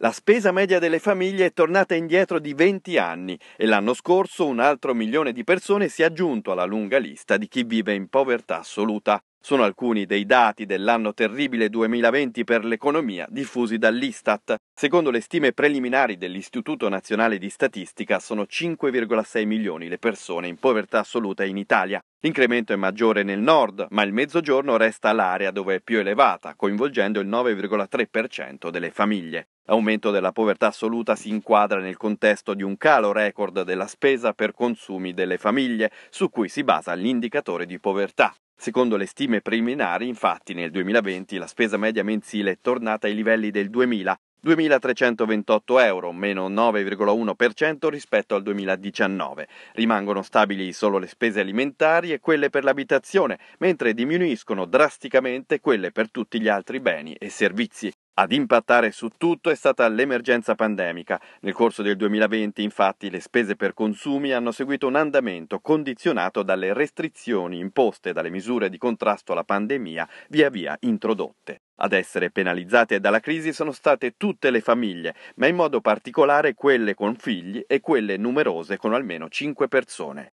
La spesa media delle famiglie è tornata indietro di 20 anni e l'anno scorso un altro milione di persone si è aggiunto alla lunga lista di chi vive in povertà assoluta. Sono alcuni dei dati dell'anno terribile 2020 per l'economia diffusi dall'Istat. Secondo le stime preliminari dell'Istituto Nazionale di Statistica sono 5,6 milioni le persone in povertà assoluta in Italia. L'incremento è maggiore nel nord, ma il mezzogiorno resta l'area dove è più elevata, coinvolgendo il 9,3% delle famiglie. L'aumento della povertà assoluta si inquadra nel contesto di un calo record della spesa per consumi delle famiglie, su cui si basa l'indicatore di povertà. Secondo le stime preliminari, infatti, nel 2020 la spesa media mensile è tornata ai livelli del 2000, 2.328 euro, meno 9,1% rispetto al 2019. Rimangono stabili solo le spese alimentari e quelle per l'abitazione, mentre diminuiscono drasticamente quelle per tutti gli altri beni e servizi. Ad impattare su tutto è stata l'emergenza pandemica. Nel corso del 2020, infatti, le spese per consumi hanno seguito un andamento condizionato dalle restrizioni imposte dalle misure di contrasto alla pandemia via via introdotte. Ad essere penalizzate dalla crisi sono state tutte le famiglie, ma in modo particolare quelle con figli e quelle numerose con almeno 5 persone.